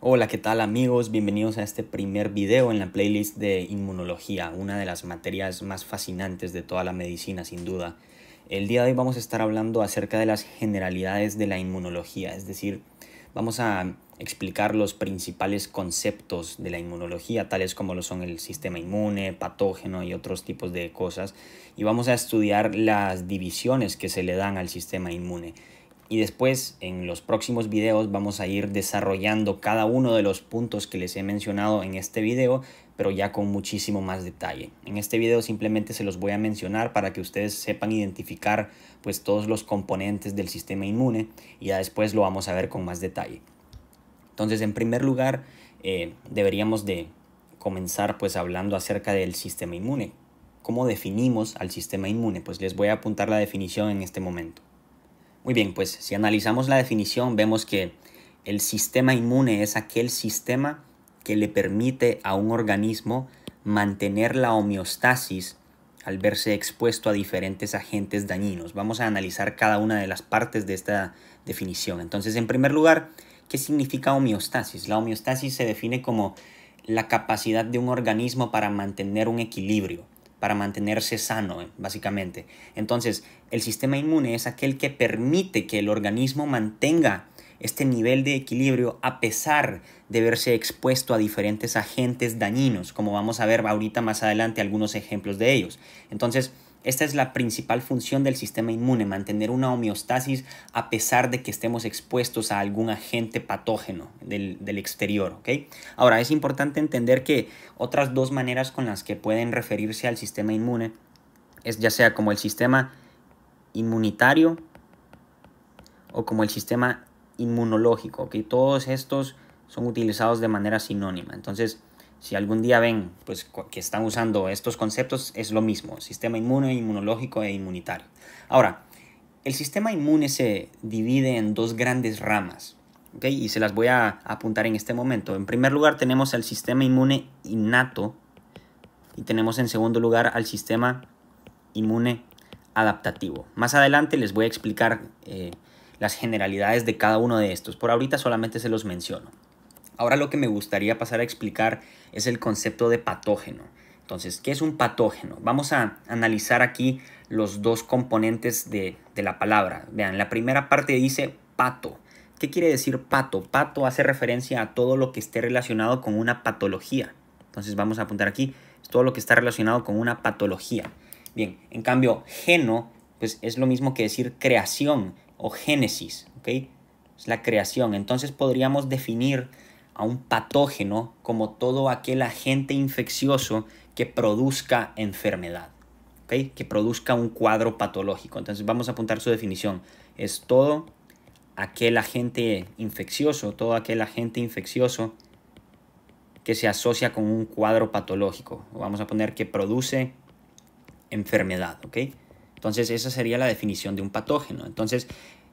Hola, ¿qué tal amigos? Bienvenidos a este primer video en la playlist de inmunología, una de las materias más fascinantes de toda la medicina sin duda. El día de hoy vamos a estar hablando acerca de las generalidades de la inmunología, es decir, vamos a explicar los principales conceptos de la inmunología, tales como lo son el sistema inmune, patógeno y otros tipos de cosas. Y vamos a estudiar las divisiones que se le dan al sistema inmune. Y después, en los próximos videos, vamos a ir desarrollando cada uno de los puntos que les he mencionado en este video, pero ya con muchísimo más detalle. En este video simplemente se los voy a mencionar para que ustedes sepan identificar pues todos los componentes del sistema inmune y ya después lo vamos a ver con más detalle. Entonces, en primer lugar, eh, deberíamos de comenzar pues hablando acerca del sistema inmune. ¿Cómo definimos al sistema inmune? Pues les voy a apuntar la definición en este momento. Muy bien, pues si analizamos la definición vemos que el sistema inmune es aquel sistema que le permite a un organismo mantener la homeostasis al verse expuesto a diferentes agentes dañinos. Vamos a analizar cada una de las partes de esta definición. Entonces, en primer lugar, ¿Qué significa homeostasis? La homeostasis se define como la capacidad de un organismo para mantener un equilibrio, para mantenerse sano, básicamente. Entonces, el sistema inmune es aquel que permite que el organismo mantenga este nivel de equilibrio a pesar de verse expuesto a diferentes agentes dañinos, como vamos a ver ahorita más adelante algunos ejemplos de ellos. Entonces, esta es la principal función del sistema inmune, mantener una homeostasis a pesar de que estemos expuestos a algún agente patógeno del, exterior. ¿okay? Ahora, es importante entender que otras dos maneras con las que pueden referirse al sistema inmune es ya sea como el sistema inmunitario o como el sistema inmunológico. que Todos estos son utilizados de manera sinónima. Entonces, si algún día ven pues, que están usando estos conceptos, es lo mismo, sistema inmune, inmunológico e inmunitario. Ahora, el sistema inmune se divide en dos grandes ramas, y se las voy a apuntar en este momento. En primer lugar tenemos el sistema inmune innato y tenemos en segundo lugar al sistema inmune adaptativo. Más adelante les voy a explicar eh, las generalidades de cada uno de estos. Por ahorita solamente se los menciono. Ahora lo que me gustaría pasar a explicar es el concepto de patógeno. Entonces, ¿qué es un patógeno? Vamos a analizar aquí los dos componentes de, de la palabra. Vean, la primera parte dice pato. ¿Qué quiere decir pato? Pato hace referencia a todo lo que esté relacionado con una patología. Entonces vamos a apuntar aquí, Es todo lo que está relacionado con una patología. Bien, en cambio, geno, pues es lo mismo que decir creación o génesis, ¿ok? Es la creación. Entonces podríamos definir a un patógeno como todo aquel agente infeccioso que produzca enfermedad, que produzca un cuadro patológico. Entonces vamos a apuntar su definición. Es todo aquel agente infeccioso, todo aquel agente infeccioso que se asocia con un cuadro patológico. Vamos a poner que produce enfermedad, ¿ok? Entonces esa sería la definición de un patógeno. Entonces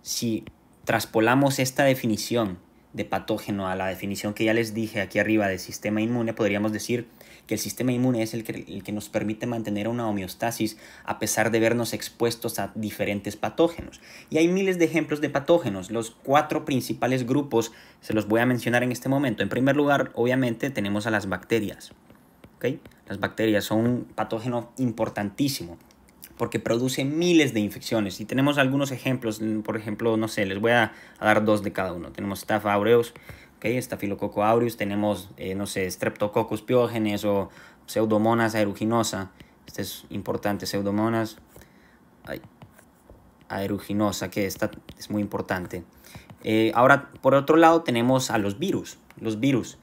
si traspolamos esta definición de patógeno a la definición que ya les dije aquí arriba de sistema inmune, podríamos decir que el sistema inmune es el que, nos permite mantener una homeostasis a pesar de vernos expuestos a diferentes patógenos. Y hay miles de ejemplos de patógenos. Los cuatro principales grupos se los voy a mencionar en este momento. En primer lugar, obviamente, tenemos a las bacterias. Las bacterias son un patógeno importantísimo porque produce miles de infecciones. Y tenemos algunos ejemplos, mm, por ejemplo, no sé, les voy a, dar dos de cada uno. Tenemos Staph aureus, okay, Staphylococcus aureus, tenemos, eh, no sé, Streptococcus piógenes o Pseudomonas aeruginosa. Este es importante, Pseudomonas aeruginosa, que esta es muy importante. Eh, ahora, por otro lado, tenemos a los virus, los virus.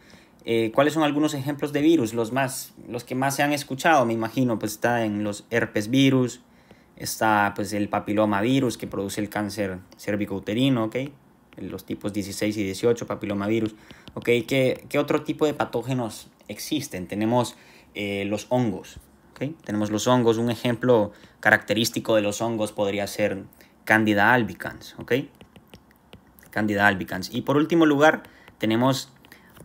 Eh, ¿Cuáles son algunos ejemplos de virus? Los, más, los que más se han escuchado, me imagino, pues está en los herpes virus, Está pues el papilomavirus que produce el cáncer cervicouterino, ¿ok? Los tipos 16 y 18, papilomavirus. ¿Ok? ¿Qué, otro tipo de patógenos existen? Tenemos eh, los hongos, ¿ok? Tenemos los hongos. Un ejemplo característico de los hongos podría ser Candida albicans, ¿ok? Candida albicans. Y por último lugar, tenemos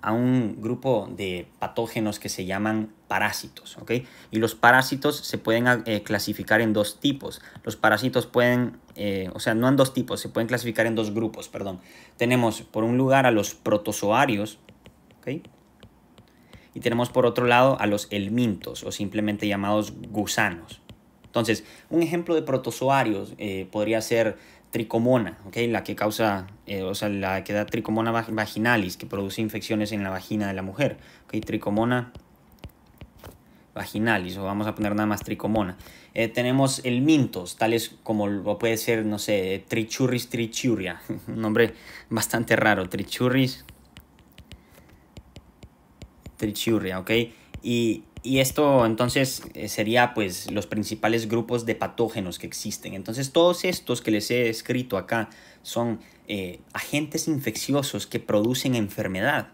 a un grupo de patógenos que se llaman parásitos, ¿ok? Y los parásitos se pueden ah, eh, clasificar en dos tipos. Los parásitos pueden, eh, o sea, no en dos tipos, se pueden clasificar en dos grupos, perdón. Tenemos por un lugar a los protozoarios, ¿ok? Y tenemos por otro lado a los elmintos, o simplemente llamados gusanos. Entonces, un ejemplo de protozoarios eh, podría ser tricomona, ¿okay? la que causa, o sea, la que da tricomona vaginalis, que produce infecciones en la vagina de la mujer. ¿okay? Tricomona vaginalis o vamos a poner nada más tricomona. Eh, tenemos el mintos, tales como puede ser, no sé, trichurris trichuria, un nombre bastante raro, trichurris trichuria, ¿ok? Y, esto entonces eh, sería pues los principales grupos de patógenos que existen. Entonces todos estos que les he escrito acá son eh, agentes infecciosos que producen enfermedad.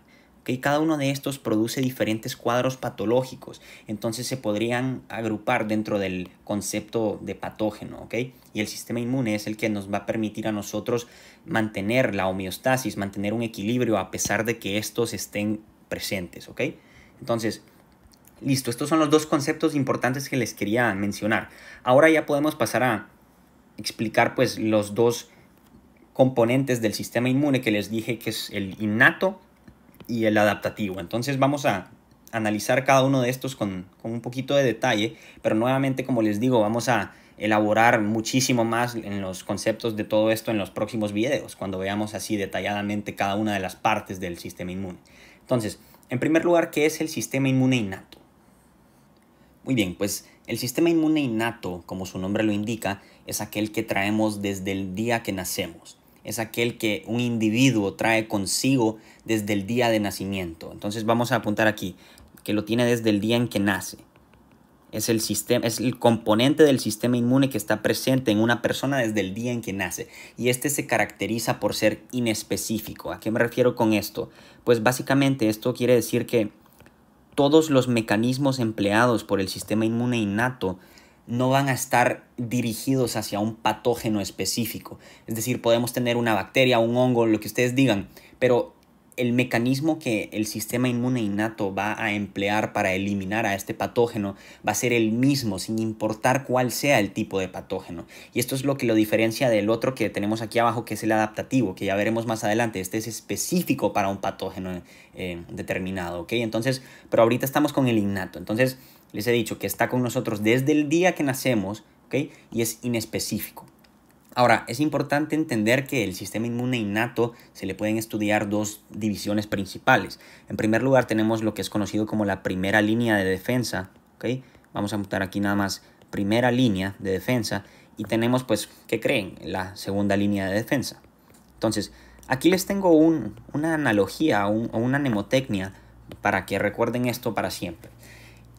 Cada uno de estos produce diferentes cuadros patológicos, entonces se podrían agrupar dentro del concepto de patógeno. Y el sistema inmune es el que nos va a permitir a nosotros mantener la homeostasis, mantener un equilibrio a pesar de que estos estén presentes. Entonces, listo, estos son los dos conceptos importantes que les quería mencionar. Ahora ya podemos pasar a explicar pues los dos componentes del sistema inmune que les dije que es el innato y el adaptativo. Entonces vamos a analizar cada uno de estos con, un poquito de detalle, pero nuevamente, como les digo, vamos a elaborar muchísimo más en los conceptos de todo esto en los próximos videos, cuando veamos así detalladamente cada una de las partes del sistema inmune. Entonces, en primer lugar, ¿qué es el sistema inmune innato? Muy bien, pues el sistema inmune innato, como su nombre lo indica, es aquel que traemos desde el día que nacemos es aquel que un individuo trae consigo desde el día de nacimiento. Entonces vamos a apuntar aquí, que lo tiene desde el día en que nace. Es el, sistema, es el componente del sistema inmune que está presente en una persona desde el día en que nace. Y este se caracteriza por ser inespecífico. ¿A qué me refiero con esto? Pues básicamente esto quiere decir que todos los mecanismos empleados por el sistema inmune innato no van a estar dirigidos hacia un patógeno específico. Es decir, podemos tener una bacteria, un hongo, lo que ustedes digan, pero el mecanismo que el sistema inmune innato va a emplear para eliminar a este patógeno va a ser el mismo, sin importar cuál sea el tipo de patógeno. Y esto es lo que lo diferencia del otro que tenemos aquí abajo, que es el adaptativo, que ya veremos más adelante. Este es específico para un patógeno eh, determinado, ¿ok? Entonces, pero ahorita estamos con el innato. Entonces, les he dicho que está con nosotros desde el día que nacemos, Y es inespecífico. Ahora, es importante entender que el sistema inmune innato se le pueden estudiar dos divisiones principales. En primer lugar, tenemos lo que es conocido como la primera línea de defensa, Vamos a montar aquí nada más primera línea de defensa y tenemos pues, ¿qué creen? La segunda línea de defensa. Entonces, aquí les tengo una analogía o una mnemotecnia para que recuerden esto para siempre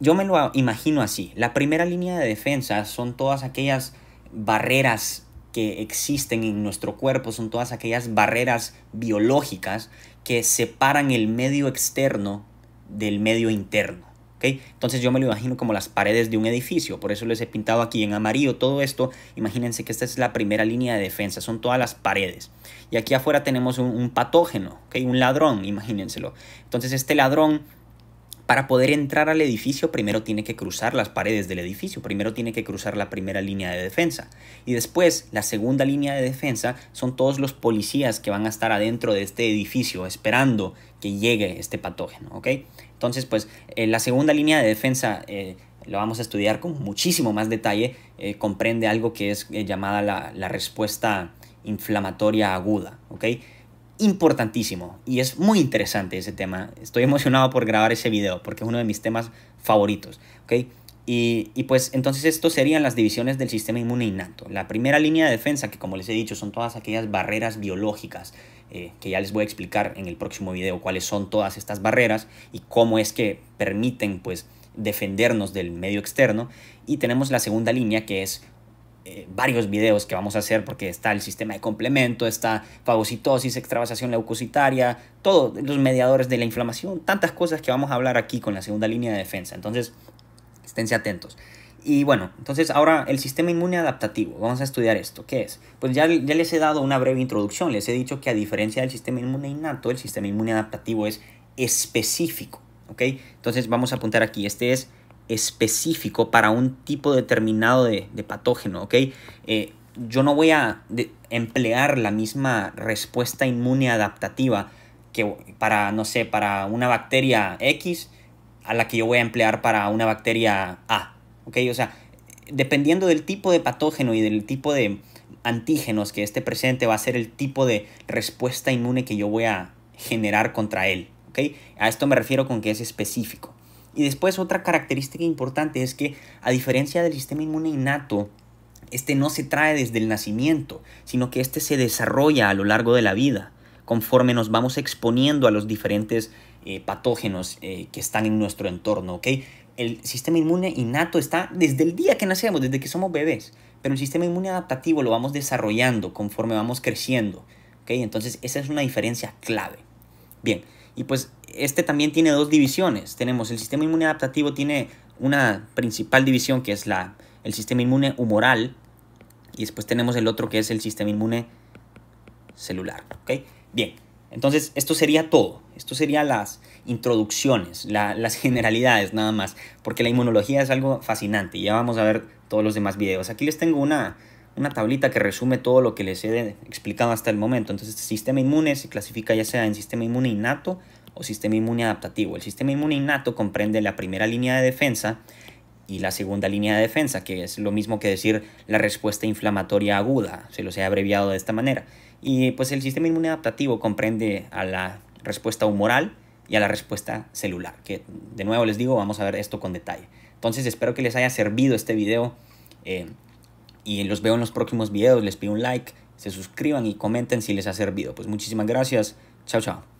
yo me lo imagino así. La primera línea de defensa son todas aquellas barreras que existen en nuestro cuerpo, son todas aquellas barreras biológicas que separan el medio externo del medio interno. ¿okay? Entonces yo me lo imagino como las paredes de un edificio, por eso les he pintado aquí en amarillo todo esto. Imagínense que esta es la primera línea de defensa, son todas las paredes. Y aquí afuera tenemos un, patógeno, ¿okay? un ladrón, imagínenselo. Entonces este ladrón para poder entrar al edificio, primero tiene que cruzar las paredes del edificio, primero tiene que cruzar la primera línea de defensa. Y después, la segunda línea de defensa son todos los policías que van a estar adentro de este edificio esperando que llegue este patógeno, ¿ok? Entonces, pues eh, la segunda línea de defensa... Eh, lo vamos a estudiar con muchísimo más detalle, eh, comprende algo que es llamada la, la respuesta inflamatoria aguda, ¿ok? importantísimo y es muy interesante ese tema. Estoy emocionado por grabar ese video porque es uno de mis temas favoritos. ¿okay? Y, pues entonces esto serían las divisiones del sistema inmune innato. La primera línea de defensa, que como les he dicho, son todas aquellas barreras biológicas, eh, que ya les voy a explicar en el próximo video cuáles son todas estas barreras y cómo es que permiten pues defendernos del medio externo. Y tenemos la segunda línea que es eh, varios videos que vamos a hacer porque está el sistema de complemento, está fagocitosis, extravasación leucocitaria, todos los mediadores de la inflamación, tantas cosas que vamos a hablar aquí con la segunda línea de defensa. Entonces, esténse atentos. Y bueno, entonces ahora el sistema inmune adaptativo, vamos a estudiar esto, ¿qué es? Pues ya, ya les he dado una breve introducción, les he dicho que a diferencia del sistema inmune innato, el sistema inmune adaptativo es específico, ¿ok? Entonces vamos a apuntar aquí, este es específico para un tipo determinado de, patógeno, ¿ok? Eh, yo no voy a emplear la misma respuesta inmune adaptativa que para, no sé, para una bacteria X a la que yo voy a emplear para una bacteria A, ¿ok? O sea, dependiendo del tipo de patógeno y del tipo de antígenos que esté presente va a ser el tipo de respuesta inmune que yo voy a generar contra él, ¿ok? A esto me refiero con que es específico. Y después otra característica importante es que a diferencia del sistema inmune innato, este no se trae desde el nacimiento, sino que este se desarrolla a lo largo de la vida, conforme nos vamos exponiendo a los diferentes eh, patógenos eh, que están en nuestro entorno, ¿ok? El sistema inmune innato está desde el día que nacemos, desde que somos bebés, pero el sistema inmune adaptativo lo vamos desarrollando conforme vamos creciendo, ¿ok? Entonces esa es una diferencia clave. Bien, y pues este también tiene dos divisiones. Tenemos el sistema inmune adaptativo, tiene una principal división que es la, el sistema inmune humoral. Y después tenemos el otro que es el sistema inmune celular. okay Bien, entonces esto sería todo. Esto sería las introducciones, las generalidades nada más. Porque la inmunología es algo fascinante. Y ya vamos a ver todos los demás videos. Aquí les tengo una una tablita que resume todo lo que les he explicado hasta el momento. Entonces, este sistema inmune se clasifica ya sea en sistema inmune innato o sistema inmune adaptativo. El sistema inmune innato comprende la primera línea de defensa y la segunda línea de defensa, que es lo mismo que decir la respuesta inflamatoria aguda, se los he abreviado de esta manera. Y pues el sistema inmune adaptativo comprende a la respuesta humoral y a la respuesta celular, que de nuevo les digo, vamos a ver esto con detalle. Entonces espero que les haya servido este video. Eh, y los veo en los próximos videos. Les pido un like, se suscriban y comenten si les ha servido. Pues muchísimas gracias. Chao, chao.